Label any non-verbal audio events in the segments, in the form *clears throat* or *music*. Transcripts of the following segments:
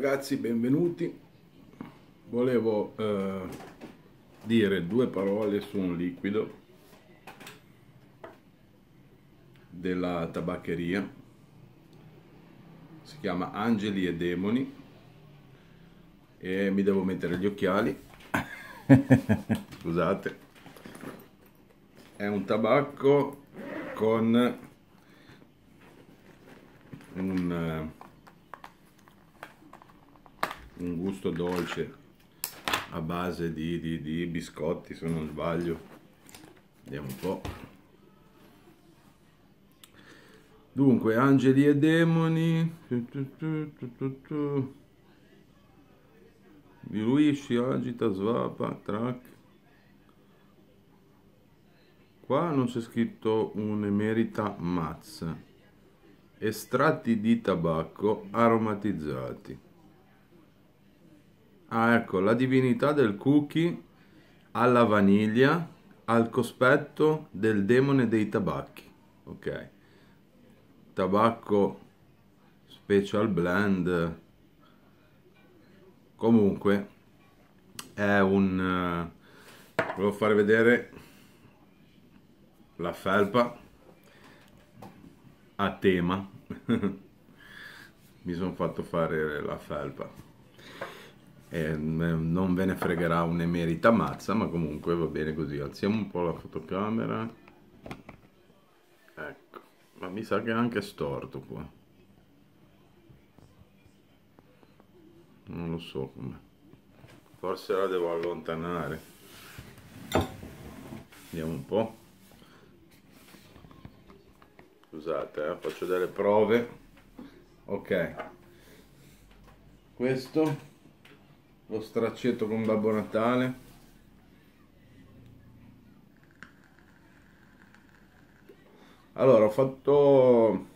ragazzi, benvenuti. Volevo eh, dire due parole su un liquido della tabaccheria. Si chiama Angeli e Demoni e mi devo mettere gli occhiali. *laughs* Scusate. È un tabacco con un eh, un gusto dolce a base di, di, di biscotti se non sbaglio vediamo un po' dunque angeli e demoni diluisci agita svapa track qua non c'è scritto un'emerita mazza estratti di tabacco aromatizzati Ah, ecco, la divinità del cookie alla vaniglia al cospetto del demone dei tabacchi. Ok. Tabacco special blend. Comunque è un uh, volevo far vedere la felpa a tema. *laughs* Mi sono fatto fare la felpa eh, non ve ne fregherà un'emerita mazza, ma comunque va bene così. Alziamo un po' la fotocamera. Ecco, ma mi sa che è anche storto qua. Non lo so come. Forse la devo allontanare. Vediamo un po'. Scusate, eh, faccio delle prove. Ok. Questo lo straccetto con Babbo Natale allora ho fatto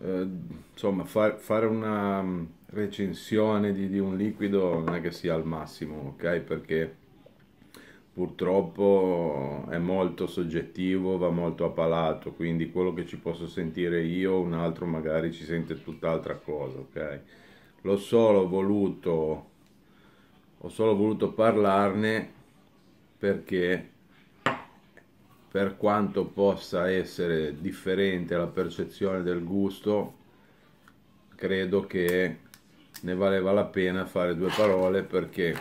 eh, insomma far, fare una mm, recensione di, di, un liquido non è che sia al massimo ok perché purtroppo è molto soggettivo va molto a palato quindi quello che ci posso sentire io un altro magari ci sente tutt'altra cosa ok l'ho solo voluto ho solo voluto parlarne perché per quanto possa essere differente la percezione del gusto, credo che ne valeva la pena fare due parole perché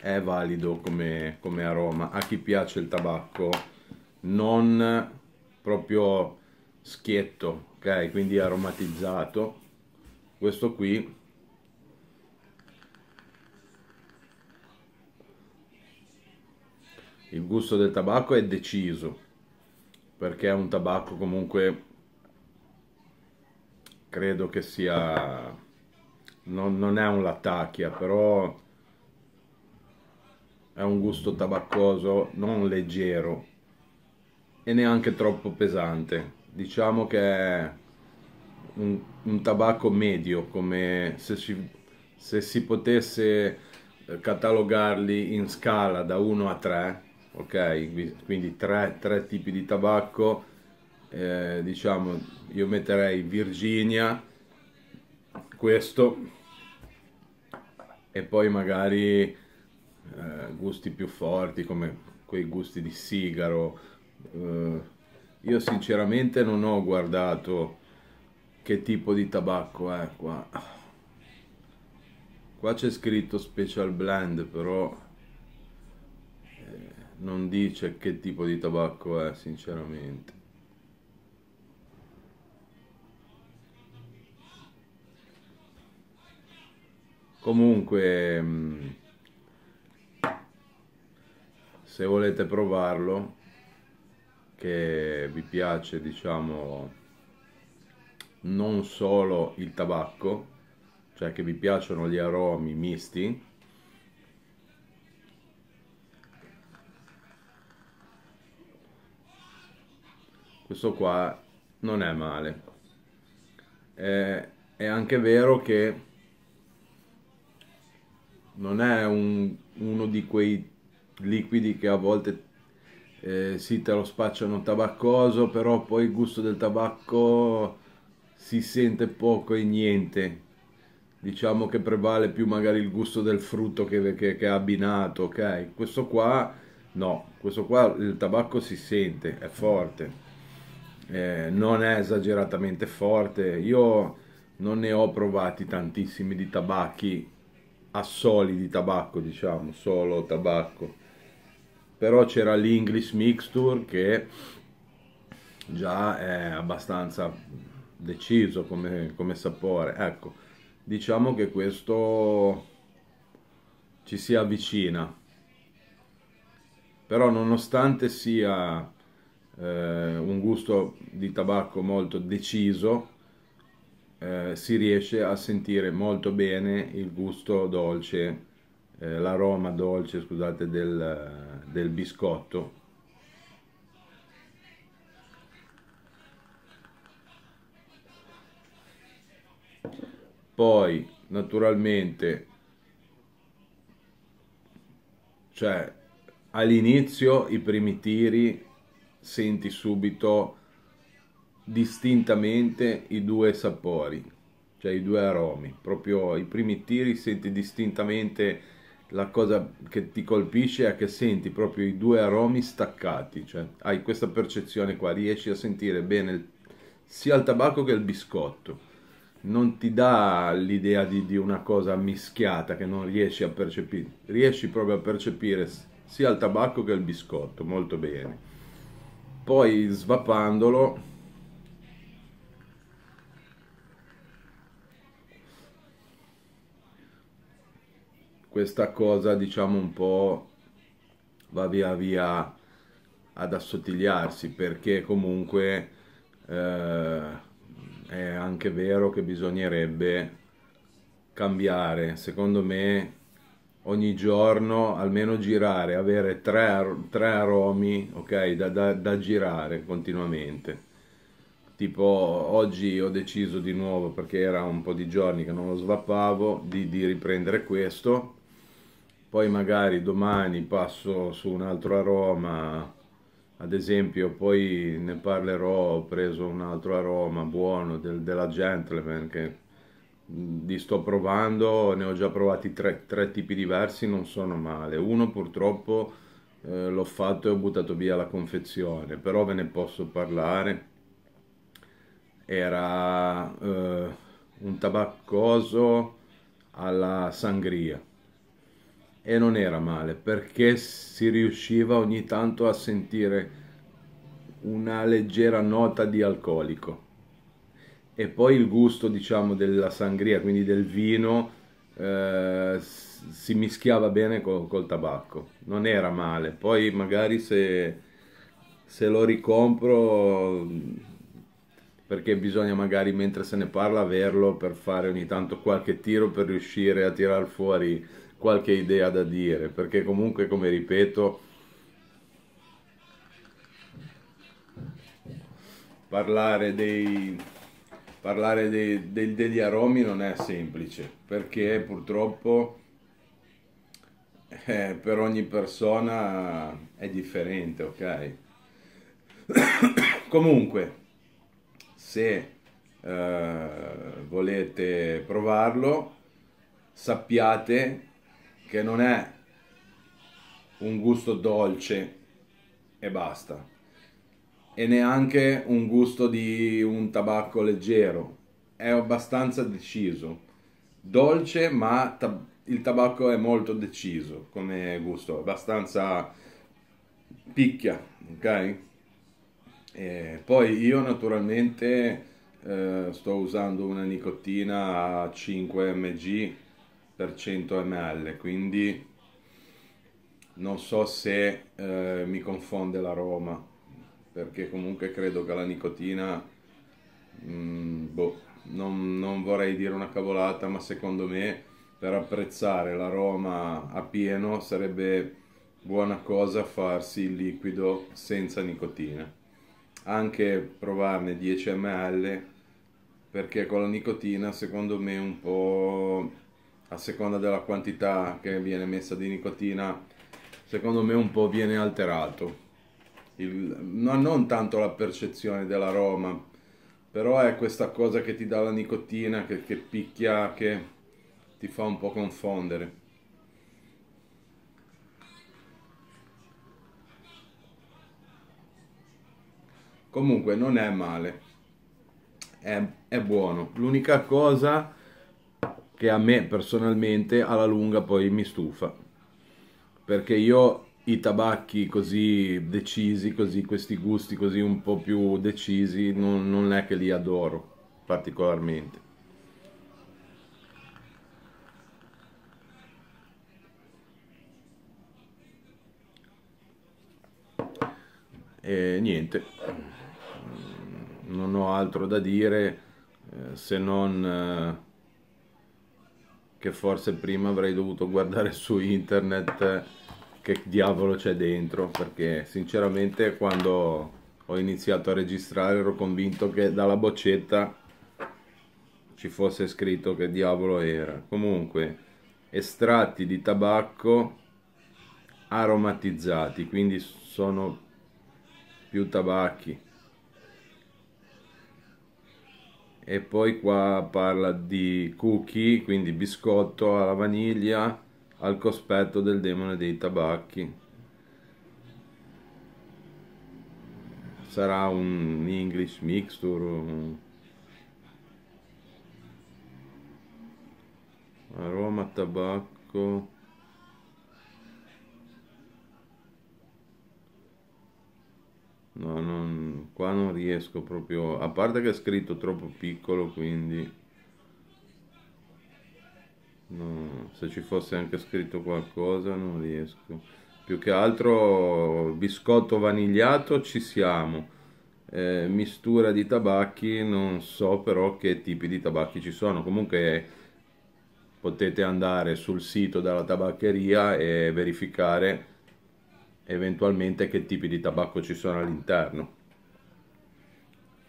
è valido come, come aroma a chi piace il tabacco non proprio schietto ok quindi aromatizzato questo qui il gusto del tabacco è deciso perché è un tabacco comunque credo che sia non, non è un latacchia però è un gusto tabaccoso non leggero e neanche troppo pesante diciamo che è un, un tabacco medio come se si, se si potesse catalogarli in scala da 1 a 3 ok? Quindi tre, tre tipi di tabacco, eh, diciamo io metterei Virginia, questo e poi magari eh, gusti più forti come quei gusti di sigaro. Eh, io sinceramente non ho guardato che tipo di tabacco è qua. Qua c'è scritto special blend però non dice che tipo di tabacco è, sinceramente. Comunque, mm, se volete provarlo, che vi piace, diciamo, non solo il tabacco, cioè che vi piacciono gli aromi misti, questo qua non è male. Eh, è anche vero che non è un, uno di quei liquidi che a volte eh, sì te lo spacciano tabaccoso, però poi il gusto del tabacco si sente poco e niente. Diciamo che prevale più magari il gusto del frutto che, che, che è abbinato, ok? Questo qua no, questo qua il tabacco si sente, è forte eh, non è esageratamente forte. Io non ne ho provati tantissimi di tabacchi a soli di tabacco, diciamo, solo tabacco. Però c'era l'English Mixture che già è abbastanza deciso come, come sapore. Ecco, diciamo che questo ci si avvicina. Però nonostante sia eh, un gusto di tabacco molto deciso, eh, si riesce a sentire molto bene il gusto dolce, eh, l'aroma dolce scusate, del, del biscotto. Poi naturalmente cioè all'inizio i primi tiri senti subito distintamente i due sapori, cioè i due aromi. Proprio i primi tiri senti distintamente la cosa che ti colpisce è che senti proprio i due aromi staccati, cioè hai questa percezione qua, riesci a sentire bene sia il tabacco che il biscotto. Non ti dà l'idea di, di una cosa mischiata che non riesci a percepire, riesci proprio a percepire sia il tabacco che il biscotto, molto bene poi svappandolo questa cosa diciamo un po' va via via ad assottigliarsi perché comunque eh, è anche vero che bisognerebbe cambiare secondo me ogni giorno almeno girare, avere tre, tre aromi okay, da, da, da girare continuamente. Tipo oggi ho deciso di nuovo, perché era un po' di giorni che non lo svappavo, di, di riprendere questo. Poi magari domani passo su un altro aroma, ad esempio poi ne parlerò, ho preso un altro aroma buono del, della Gentleman che li sto provando, ne ho già provati tre, tre tipi diversi, non sono male. Uno purtroppo eh, l'ho fatto e ho buttato via la confezione, però ve ne posso parlare. Era eh, un tabaccoso alla sangria e non era male perché si riusciva ogni tanto a sentire una leggera nota di alcolico e poi il gusto diciamo della sangria, quindi del vino, eh, si mischiava bene col, col, tabacco, non era male. Poi magari se, se lo ricompro, mm, perché bisogna magari mentre se ne parla averlo per fare ogni tanto qualche tiro per riuscire a tirar fuori qualche idea da dire, perché comunque come ripeto... parlare dei parlare dei, dei, degli aromi non è semplice perché purtroppo eh, per ogni persona è differente, ok? *coughs* Comunque, se eh, volete provarlo, sappiate che non è un gusto dolce e basta e neanche un gusto di un tabacco leggero, è abbastanza deciso, dolce ma tab- il tabacco è molto deciso come gusto, abbastanza picchia, ok? E poi io naturalmente eh, sto usando una nicotina a 5 mg per 100 ml, quindi non so se eh, mi confonde l'aroma perché comunque credo che la nicotina, mh, mm, boh, non, non vorrei dire una cavolata, ma secondo me per apprezzare l'aroma a pieno sarebbe buona cosa farsi il liquido senza nicotina. Anche provarne 10 ml perché con la nicotina secondo me un po' a seconda della quantità che viene messa di nicotina secondo me un po' viene alterato il, no, non tanto la percezione dell'aroma, però è questa cosa che ti dà la nicotina, che, che picchia, che ti fa un po' confondere. Comunque non è male, è, è buono. L'unica cosa che a me personalmente alla lunga poi mi stufa perché io i tabacchi così decisi, così questi gusti così un po' più decisi, non, non è che li adoro particolarmente. E niente, non ho altro da dire eh, se non eh, che forse prima avrei dovuto guardare su internet. Eh, che diavolo c'è dentro perché sinceramente quando ho iniziato a registrare ero convinto che dalla boccetta ci fosse scritto che diavolo era comunque estratti di tabacco aromatizzati quindi sono più tabacchi e poi qua parla di cookie quindi biscotto alla vaniglia al cospetto del demone dei tabacchi. Sarà un English mixture. Aroma tabacco. No, non, qua non riesco proprio, a parte che è scritto troppo piccolo, quindi... No, se ci fosse anche scritto qualcosa non riesco. Più che altro biscotto vanigliato ci siamo. Eh, mistura di tabacchi, non so però che tipi di tabacchi ci sono. Comunque potete andare sul sito della tabaccheria e verificare eventualmente che tipi di tabacco ci sono all'interno.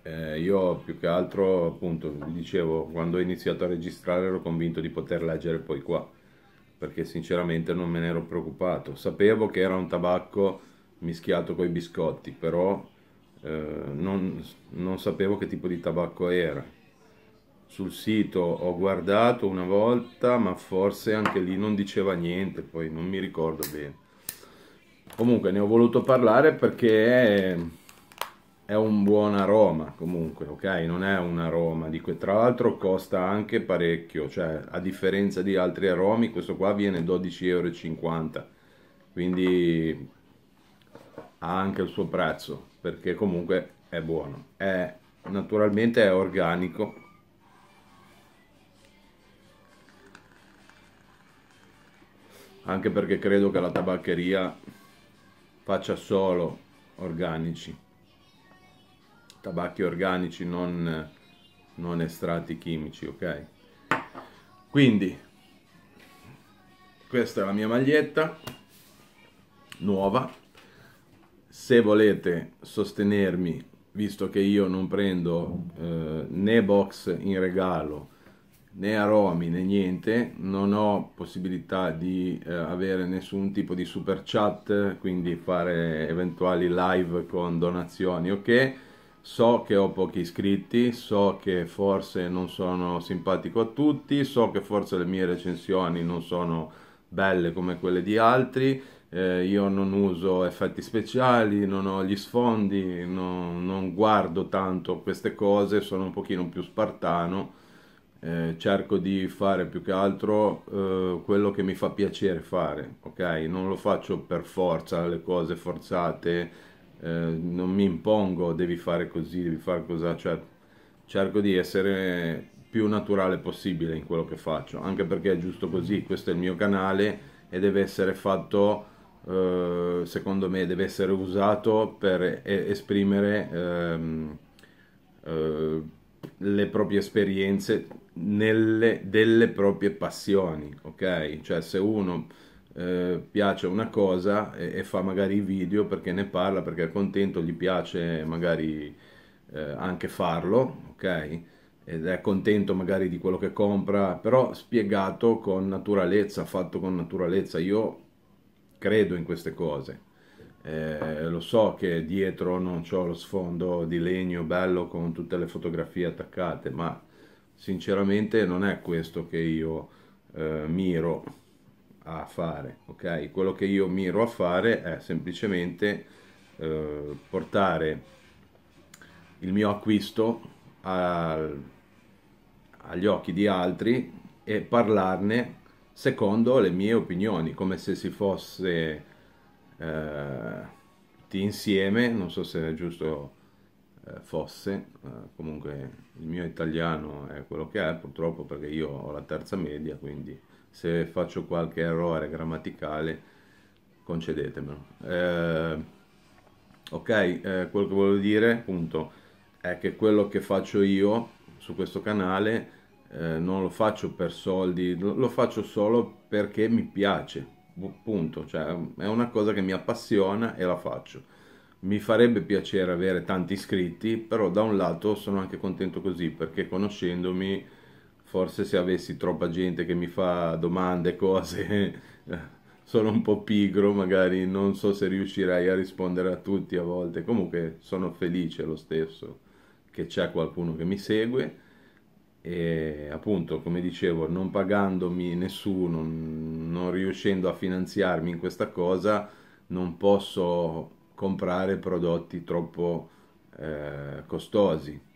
Eh, io più che altro, appunto, vi dicevo, quando ho iniziato a registrare ero convinto di poter leggere poi qua, perché sinceramente non me ne ero preoccupato. Sapevo che era un tabacco mischiato con i biscotti, però eh, non, non sapevo che tipo di tabacco era. Sul sito ho guardato una volta, ma forse anche lì non diceva niente, poi non mi ricordo bene. Comunque ne ho voluto parlare perché è un buon aroma comunque, ok? Non è un aroma, di que- tra l'altro costa anche parecchio, cioè a differenza di altri aromi questo qua viene 12,50 euro, quindi ha anche il suo prezzo perché comunque è buono, è, naturalmente è organico. Anche perché credo che la tabaccheria faccia solo organici tabacchi organici non, non estratti chimici, ok? Quindi, questa è la mia maglietta, nuova. Se volete sostenermi, visto che io non prendo eh, né box in regalo, né aromi né niente, non ho possibilità di eh, avere nessun tipo di super chat, quindi fare eventuali live con donazioni, ok? So che ho pochi iscritti, so che forse non sono simpatico a tutti, so che forse le mie recensioni non sono belle come quelle di altri, eh, io non uso effetti speciali, non ho gli sfondi, no, non guardo tanto queste cose, sono un pochino più spartano, eh, cerco di fare più che altro eh, quello che mi fa piacere fare, ok? Non lo faccio per forza, le cose forzate eh, non mi impongo, devi fare così, devi fare così, cioè cerco di essere più naturale possibile in quello che faccio, anche perché è giusto così, questo è il mio canale e deve essere fatto eh, secondo me deve essere usato per esprimere ehm, eh, le proprie esperienze nelle, delle proprie passioni, ok? Cioè se uno eh, piace una cosa e, e, fa magari i video perché ne parla, perché è contento, gli piace magari eh, anche farlo, ok? Ed è contento magari di quello che compra, però spiegato con naturalezza, fatto con naturalezza. Io credo in queste cose. Eh, lo so che dietro non ho lo sfondo di legno bello con tutte le fotografie attaccate, ma sinceramente non è questo che io eh, miro a fare, ok? Quello che io miro a fare è semplicemente eh, portare il mio acquisto al, agli occhi di altri e parlarne secondo le mie opinioni, come se si fosse eh, tutti insieme, non so se è giusto eh, fosse, eh, comunque il mio italiano è quello che è, purtroppo perché io ho la terza media, quindi se faccio qualche errore grammaticale concedetemelo eh, ok eh, quello che volevo dire appunto è che quello che faccio io su questo canale eh, non lo faccio per soldi lo faccio solo perché mi piace punto cioè è una cosa che mi appassiona e la faccio mi farebbe piacere avere tanti iscritti però da un lato sono anche contento così perché conoscendomi forse se avessi troppa gente che mi fa domande, cose, *laughs* sono un po' pigro, magari non so se riuscirai a rispondere a tutti a volte, comunque sono felice lo stesso che c'è qualcuno che mi segue e appunto come dicevo non pagandomi nessuno, non riuscendo a finanziarmi in questa cosa, non posso comprare prodotti troppo eh, costosi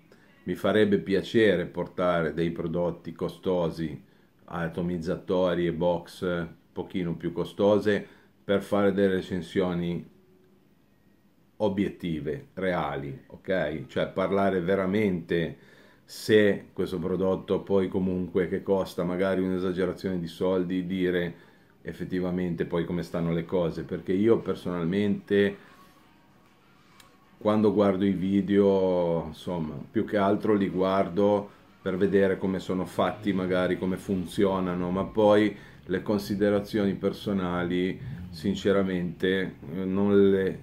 mi farebbe piacere portare dei prodotti costosi, atomizzatori e box un pochino più costose per fare delle recensioni obiettive, reali, ok? Cioè parlare veramente se questo prodotto poi comunque che costa magari un'esagerazione di soldi, dire effettivamente poi come stanno le cose, perché io personalmente quando guardo i video, insomma, più che altro li guardo per vedere come sono fatti, magari come funzionano, ma poi le considerazioni personali, sinceramente, eh, non le,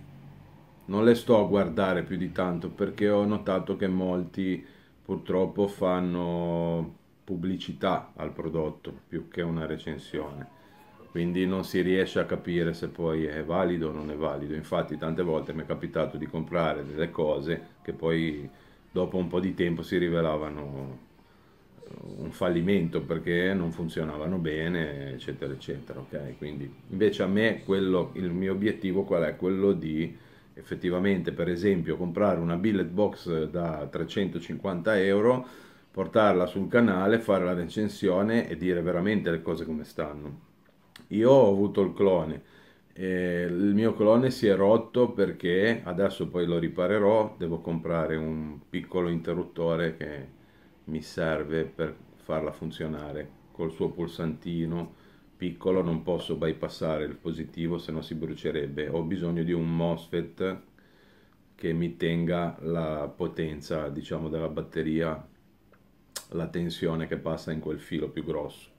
non le sto a guardare più di tanto perché ho notato che molti purtroppo fanno pubblicità al prodotto più che una recensione quindi non si riesce a capire se poi è valido o non è valido. Infatti tante volte mi è capitato di comprare delle cose che poi dopo un po' di tempo si rivelavano eh, un fallimento perché non funzionavano bene, eccetera, eccetera. Okay? Quindi invece a me quello, il mio obiettivo qual è? Quello di effettivamente, per esempio, comprare una billet box da 350 euro, portarla sul canale, fare la recensione e dire veramente le cose come stanno. Io ho avuto il clone, eh, il mio clone si è rotto perché adesso poi lo riparerò, devo comprare un piccolo interruttore che mi serve per farla funzionare col suo pulsantino piccolo non posso bypassare il positivo se no si brucierebbe ho bisogno di un MOSFET che mi tenga la potenza diciamo della batteria la tensione che passa in quel filo più grosso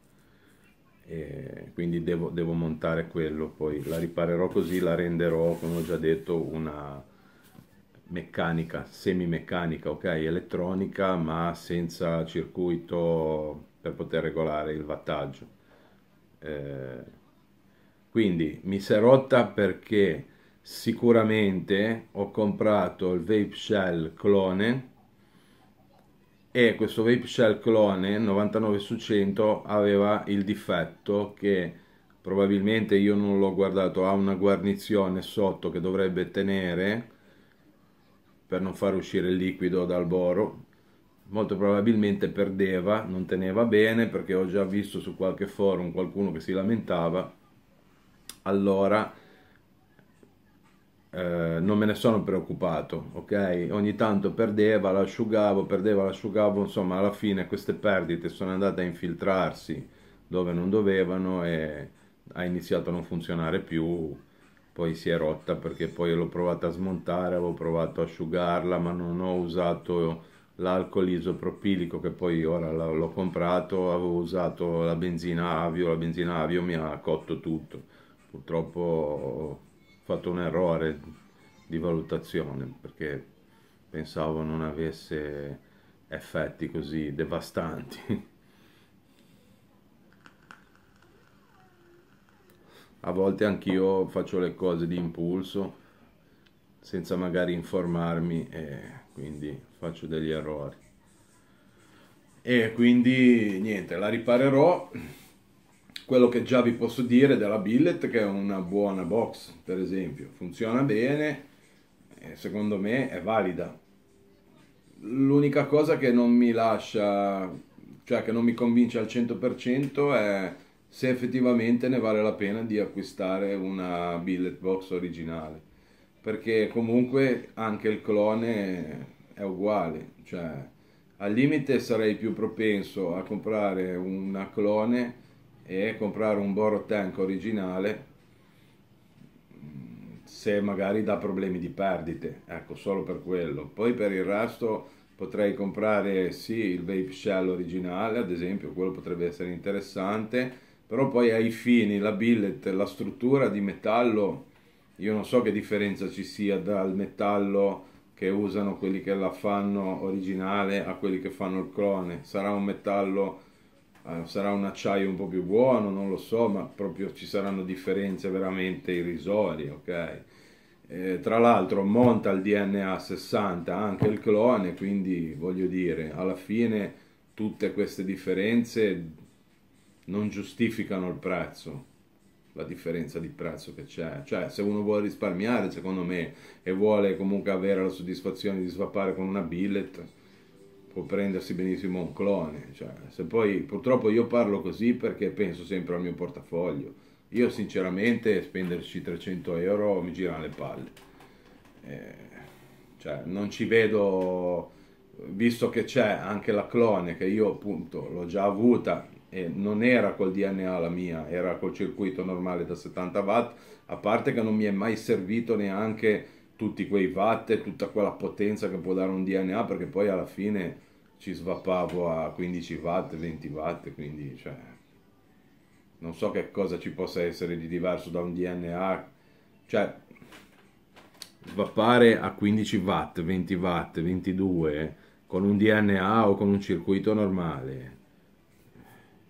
e quindi devo, devo, montare quello poi la riparerò così la renderò come ho già detto una meccanica semi meccanica ok elettronica ma senza circuito per poter regolare il wattaggio eh, quindi mi si è rotta perché sicuramente ho comprato il vape shell clone e questo vape shell clone 99 su 100 aveva il difetto che probabilmente io non l'ho guardato ha una guarnizione sotto che dovrebbe tenere per non far uscire il liquido dal boro molto probabilmente perdeva non teneva bene perché ho già visto su qualche forum qualcuno che si lamentava allora eh, non me ne sono preoccupato, ok? Ogni tanto perdeva, l'asciugavo, perdeva, l'asciugavo, insomma alla fine queste perdite sono andate a infiltrarsi dove non dovevano e ha iniziato a non funzionare più, poi si è rotta perché poi l'ho provata a smontare, avevo provato a asciugarla ma non ho usato l'alcol isopropilico che poi ora l'ho comprato, avevo usato la benzina avio, la benzina avio mi ha cotto tutto, purtroppo fatto un errore di valutazione perché pensavo non avesse effetti così devastanti. A volte anch'io faccio le cose di impulso senza magari informarmi e quindi faccio degli errori. E quindi niente, la riparerò quello che già vi posso dire della Billet che è una buona box, per esempio, funziona bene e secondo me è valida. L'unica cosa che non mi lascia, cioè che non mi convince al 100% è se effettivamente ne vale la pena di acquistare una billet box originale perché comunque anche il clone è uguale cioè al limite sarei più propenso a comprare una clone e comprare un boro tank originale se magari dà problemi di perdite, ecco solo per quello. Poi per il resto potrei comprare sì il vape shell originale, ad esempio, quello potrebbe essere interessante, però poi ai fini la billet, la struttura di metallo, io non so che differenza ci sia dal metallo che usano quelli che la fanno originale a quelli che fanno il clone, sarà un metallo eh, sarà un acciaio un po' più buono, non lo so, ma proprio ci saranno differenze veramente irrisorie, ok? Eh, tra l'altro monta il DNA 60 anche il clone, quindi voglio dire, alla fine tutte queste differenze non giustificano il prezzo, la differenza di prezzo che c'è. Cioè, se uno vuole risparmiare, secondo me, e vuole comunque avere la soddisfazione di svappare con una billet, può prendersi benissimo un clone. Cioè, se poi, purtroppo io parlo così perché penso sempre al mio portafoglio. Io sinceramente spenderci 300 euro mi gira le palle. Eh, cioè, non ci vedo, visto che c'è anche la clone che io appunto l'ho già avuta e non era col DNA la mia, era col circuito normale da 70 watt, a parte che non mi è mai servito neanche tutti quei watt e tutta quella potenza che può dare un DNA perché poi alla fine ci svapavo a 15 watt, 20 watt, quindi cioè, non so che cosa ci possa essere di diverso da un DNA, cioè svappare a 15 watt, 20 watt, 22 con un DNA o con un circuito normale.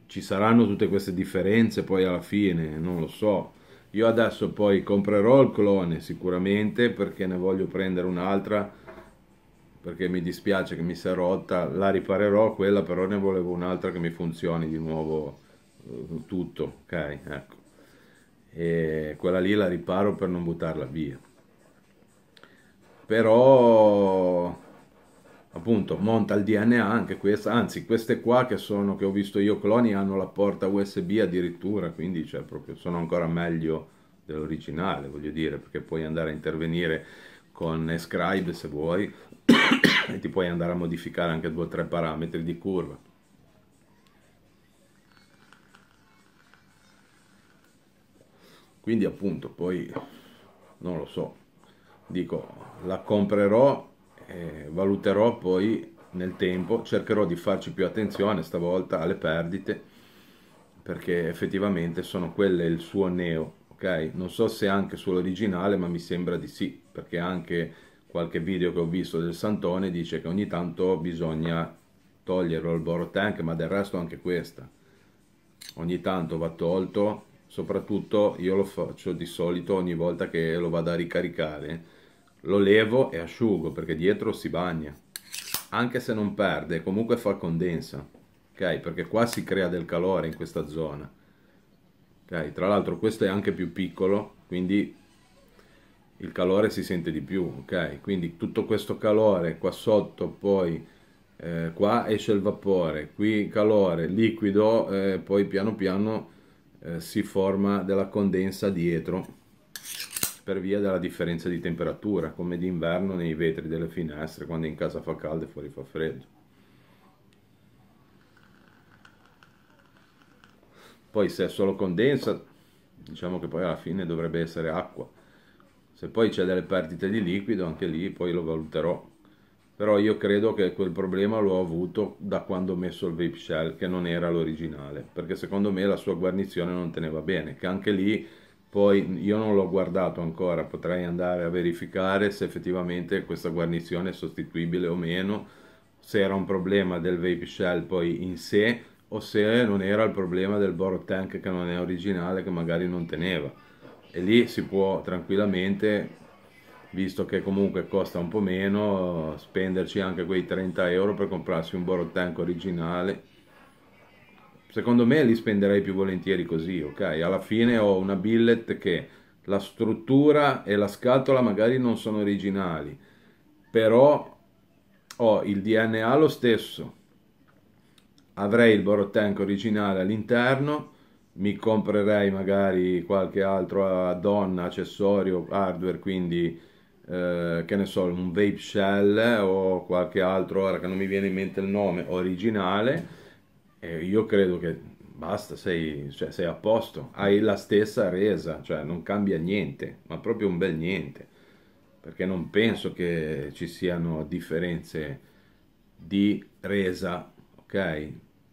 Ci saranno tutte queste differenze poi alla fine, non lo so. Io adesso poi comprerò il clone sicuramente perché ne voglio prendere un'altra perché mi dispiace che mi sia rotta, la riparerò quella, però ne volevo un'altra che mi funzioni di nuovo eh, tutto, ok? Ecco. E quella lì la riparo per non buttarla via. Però appunto monta il DNA anche questa, anzi queste qua che sono che ho visto io cloni hanno la porta USB addirittura, quindi cioè, proprio sono ancora meglio dell'originale, voglio dire, perché puoi andare a intervenire con Scribe se vuoi *coughs* e ti puoi andare a modificare anche due o tre parametri di curva. Quindi appunto poi non lo so, dico la comprerò eh, valuterò poi nel tempo, cercherò di farci più attenzione stavolta alle perdite perché effettivamente sono quelle il suo neo, ok? Non so se anche sull'originale, ma mi sembra di sì, perché anche qualche video che ho visto del Santone dice che ogni tanto bisogna toglierlo il boro tank, ma del resto anche questa. Ogni tanto va tolto, soprattutto io lo faccio di solito ogni volta che lo vado a ricaricare lo levo e asciugo perché dietro si bagna anche se non perde comunque fa condensa ok perché qua si crea del calore in questa zona ok tra l'altro questo è anche più piccolo quindi il calore si sente di più ok quindi tutto questo calore qua sotto poi eh, qua esce il vapore qui calore liquido eh, poi piano piano eh, si forma della condensa dietro per via della differenza di temperatura, come d'inverno nei vetri delle finestre, quando in casa fa caldo e fuori fa freddo. Poi se è solo condensa, diciamo che poi alla fine dovrebbe essere acqua. Se poi c'è delle perdite di liquido, anche lì poi lo valuterò. Però io credo che quel problema l'ho avuto da quando ho messo il vape shell, che non era l'originale, perché secondo me la sua guarnizione non teneva bene, che anche lì poi io non l'ho guardato ancora, potrei andare a verificare se effettivamente questa guarnizione è sostituibile o meno, se era un problema del vape shell poi in sé o se non era il problema del boro tank che non è originale, che magari non teneva. E lì si può tranquillamente visto che comunque costa un po' meno, spenderci anche quei 30 euro per comprarsi un Borotank originale secondo me li spenderei più volentieri così, ok? Alla fine ho una billet che la struttura e la scatola magari non sono originali, però ho il DNA lo stesso. Avrei il Borotank originale all'interno, mi comprerei magari qualche altro add-on, accessorio, hardware, quindi eh, che ne so, un vape shell o qualche altro, ora che non mi viene in mente il nome, originale eh, io credo che basta, sei, cioè, sei, a posto, hai la stessa resa, cioè non cambia niente, ma proprio un bel niente, perché non penso che ci siano differenze di resa, ok?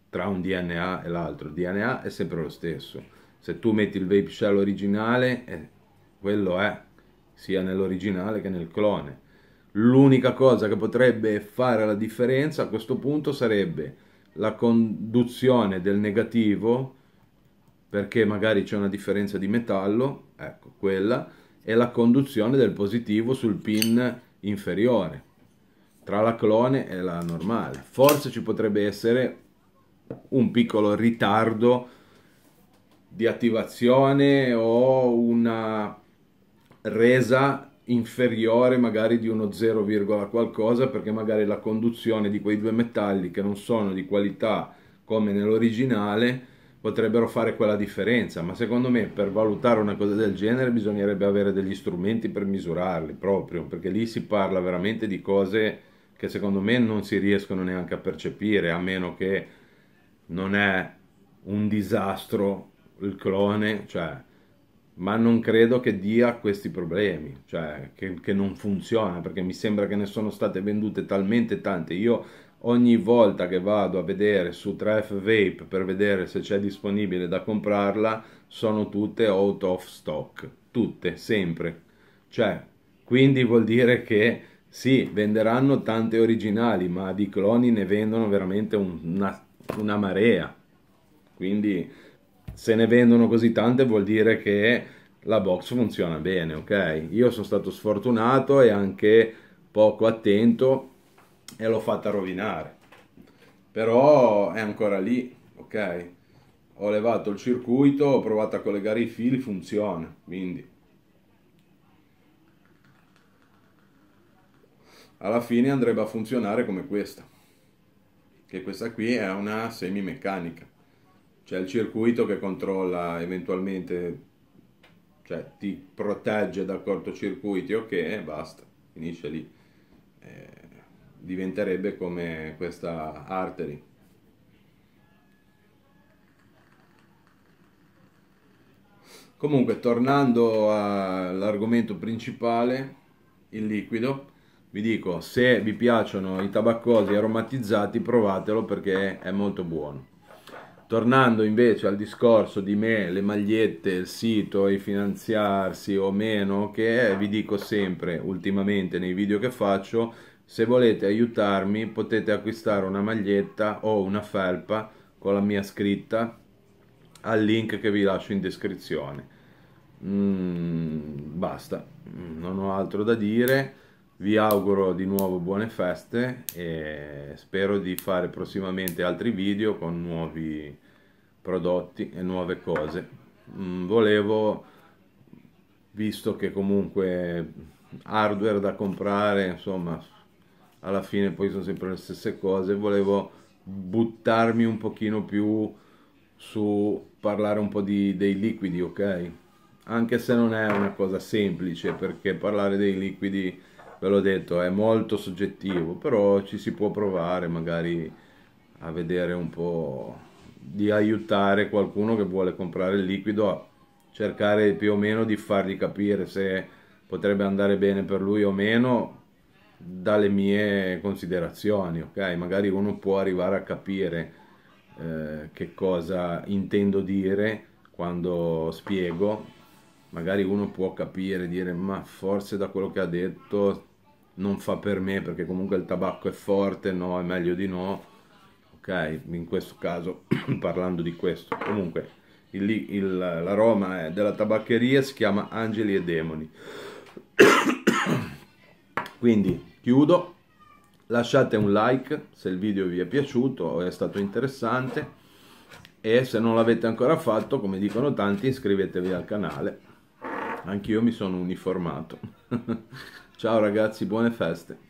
Tra un DNA e l'altro, il DNA è sempre lo stesso, se tu metti il vape shell originale, eh, quello è, sia nell'originale che nel clone. L'unica cosa che potrebbe fare la differenza a questo punto sarebbe la conduzione del negativo perché magari c'è una differenza di metallo, ecco quella, e la conduzione del positivo sul pin inferiore, tra la clone e la normale. Forse ci potrebbe essere un piccolo ritardo di attivazione o una resa inferiore magari di uno 0, qualcosa perché magari la conduzione di quei due metalli che non sono di qualità come nell'originale potrebbero fare quella differenza, ma secondo me per valutare una cosa del genere bisognerebbe avere degli strumenti per misurarli proprio, perché lì si parla veramente di cose che secondo me non si riescono neanche a percepire, a meno che non è un disastro il clone, cioè ma non credo che dia questi problemi, cioè che, che, non funziona, perché mi sembra che ne sono state vendute talmente tante. Io ogni volta che vado a vedere su 3F Vape per vedere se c'è disponibile da comprarla, sono tutte out of stock, tutte, sempre. Cioè, quindi vuol dire che sì, venderanno tante originali, ma di cloni ne vendono veramente una, una marea. Quindi se ne vendono così tante vuol dire che la box funziona bene, ok? Io sono stato sfortunato e anche poco attento e l'ho fatta rovinare. Però è ancora lì, ok? Ho levato il circuito, ho provato a collegare i fili, funziona, quindi alla fine andrebbe a funzionare come questa che questa qui è una semi meccanica c'è il circuito che controlla eventualmente, cioè ti protegge da cortocircuiti, ok, basta, finisce lì. Eh, diventerebbe come questa artery. Comunque, tornando all'argomento principale, il liquido, vi dico, se vi piacciono i tabaccosi aromatizzati, provatelo perché è molto buono. Tornando invece al discorso di me, le magliette, il sito, i finanziarsi o meno, che vi dico sempre ultimamente nei video che faccio, se volete aiutarmi potete acquistare una maglietta o una felpa con la mia scritta al link che vi lascio in descrizione. Mm, basta, non ho altro da dire vi auguro di nuovo buone feste e spero di fare prossimamente altri video con nuovi prodotti e nuove cose mm, volevo visto che comunque hardware da comprare insomma alla fine poi sono sempre le stesse cose volevo buttarmi un pochino più su parlare un po' di, dei liquidi ok anche se non è una cosa semplice perché parlare dei liquidi ve l'ho detto, è molto soggettivo, però ci si può provare magari a vedere un po' di aiutare qualcuno che vuole comprare il liquido a cercare più o meno di fargli capire se potrebbe andare bene per lui o meno dalle mie considerazioni, ok? Magari uno può arrivare a capire eh, che cosa intendo dire quando spiego magari uno può capire, dire ma forse da quello che ha detto non fa per me perché comunque il tabacco è forte, no, è meglio di no. Ok, in questo caso *clears throat* parlando di questo. Comunque l'aroma della tabaccheria si chiama Angeli e Demoni. *clears throat* Quindi chiudo, lasciate un like se il video vi è piaciuto o è stato interessante e se non l'avete ancora fatto, come dicono tanti, iscrivetevi al canale. Anch'io mi sono uniformato. *laughs* Ciao ragazzi, buone feste.